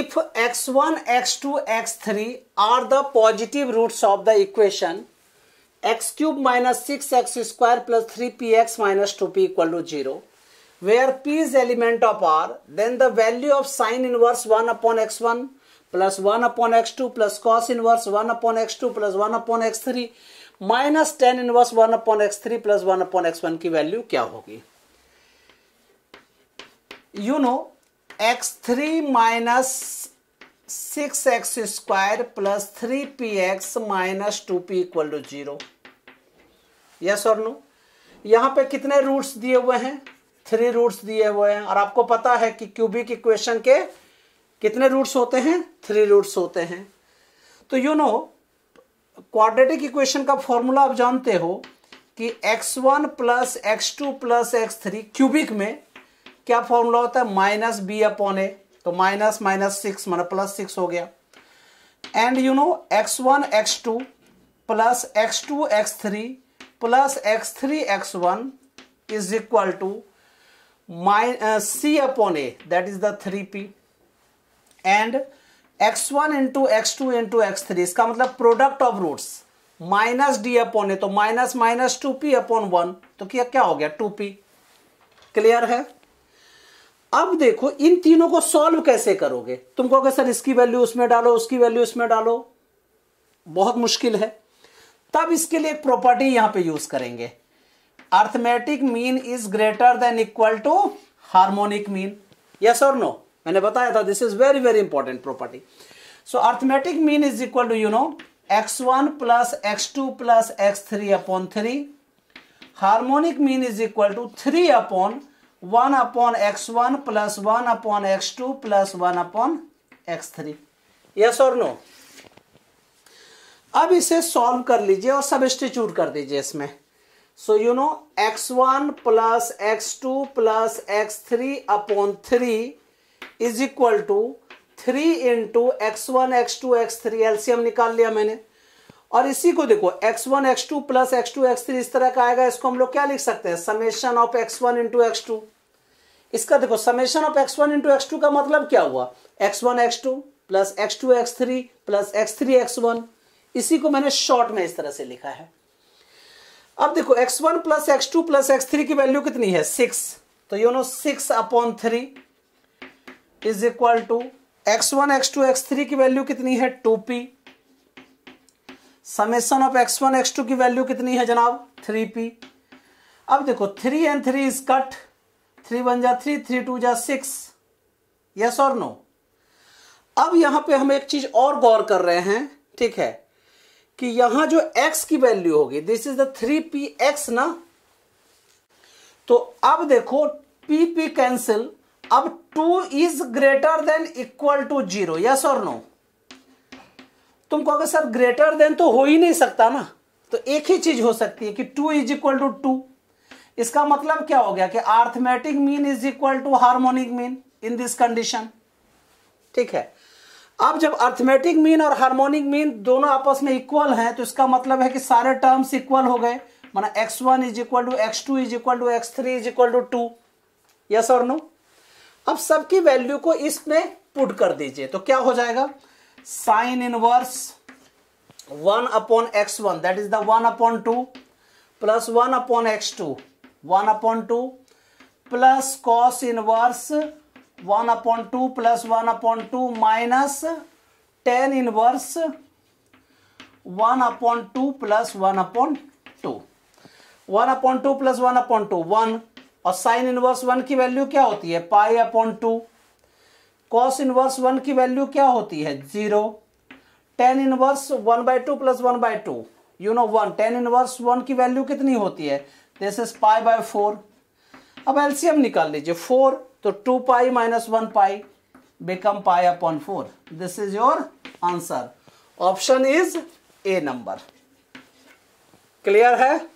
if x one x two x three are the positive roots of the equation x cube minus six x square plus three p x minus two p equal to zero where p is element of R then the value of sine inverse one upon x one plus one upon x two plus cos inverse one upon x two plus one upon x three minus tan inverse one upon x three plus one upon x one की value क्या होगी you know x three minus six x square plus three p x minus two p equal to zero yes और no यहाँ पे कितने roots दिए हुए हैं थ्री रूट्स दिए हुए हैं और आपको पता है कि क्यूबिक इक्वेशन के कितने रूट्स होते हैं थ्री रूट्स होते हैं तो यू नो क्वाड्रेटिक इक्वेशन का फॉर्मूला आप जानते हो कि x one plus x two plus x three cubic में क्या फॉर्मूला होता है माइनस बी अपॉन ए तो माइनस माइनस सिक्स मतलब प्लस सिक्स हो गया and you know x one x two plus x two x three plus x three x one is equal to minus C upon A that is the three p and x one into x two into x three इसका मतलब product of roots minus D upon A तो minus minus two p upon one तो क्या क्या हो गया to P clear है अब देखो इन तीनों को सॉल्व कैसे करोगे तुम कहोगे सर इसकी वैल्यू उसमें डालो उसकी वैल्यू इसमें डालो बहुत मुश्किल है तब इसके लिए एक प्रॉपर्टी यहां पे यूज करेंगे arithmetic mean is greater than equal to harmonic mean yes और नो मैंने बताया था this is very very important property so arithmetic mean is equal to you know x one plus x two plus x three upon three harmonic mean is equal to three upon one upon x one plus one upon x two plus one upon x three yes और no अब इसे solve कर लीजिए और सब institute कर दीजिए इसमें so you know x one plus x two plus x three upon three is equal to three into x one x two x three एल्सियम निकाल लिया मैंने और इसी को देखो x one x two plus x two x three इस तरह का आएगा इसको हम लोग क्या लिख सकते हैं summation of x one into x two इसका देखो summation of x one into x two का मतलब क्या हुआ x one x two plus x two x three plus x three x one इसी को मैंने शॉर्ट में इस तरह से लिखा है अब देखो x one plus x two plus x three की वैल्यू कितनी है सिक्स तो you know six upon three is equal to x one x two x three की वैल्यू कितनी है two p summation of x one x two की value कितनी है जनाब थ्री पी अब देखो three and three is cut three one जा थ्री थ्री टू जा सिक्स यस और नो अब यहां पे हम एक चीज और गौर कर रहे हैं ठीक है कि यहां जो x की वैल्यू होगी this is the three p x ना तो अब देखो पी पी कैंसिल अब two is greater than equal to zero yes और नो तुम कहोगे सर ग्रेटर देन तो हो ही नहीं सकता ना तो एक ही चीज हो सकती है कि two is equal to two इसका मतलब क्या हो गया कि arithmetic mean is equal to harmonic mean in this condition ठीक है अब जब अर्थमेटिक मीन और हार्मोनिक मीन दोनों आपस में इक्वल हैं तो इसका मतलब है कि सारे टर्म्स इक्वल हो गए माना x1 one is equal to x two is equal to x three is equal to two yes और नो अब सबकी वैल्यू को इसमें पुट कर दीजिए तो क्या हो जाएगा sine inverse one upon x one that is the one upon two plus one upon x two one upon two plus cos inverse one upon two plus one upon two minus tan inverse one upon two plus one upon two one upon two plus one upon two one और sine inverse one की value क्या होती है pi upon two cos inverse one की value क्या होती है zero tan inverse one by two plus one by two you know one tan inverse one की वैल्यू कितनी होती है this is pi by four अब एलसीएम निकाल लीजिए फोर तो two pi minus one pi become pi upon four this is your answer option is A number clear है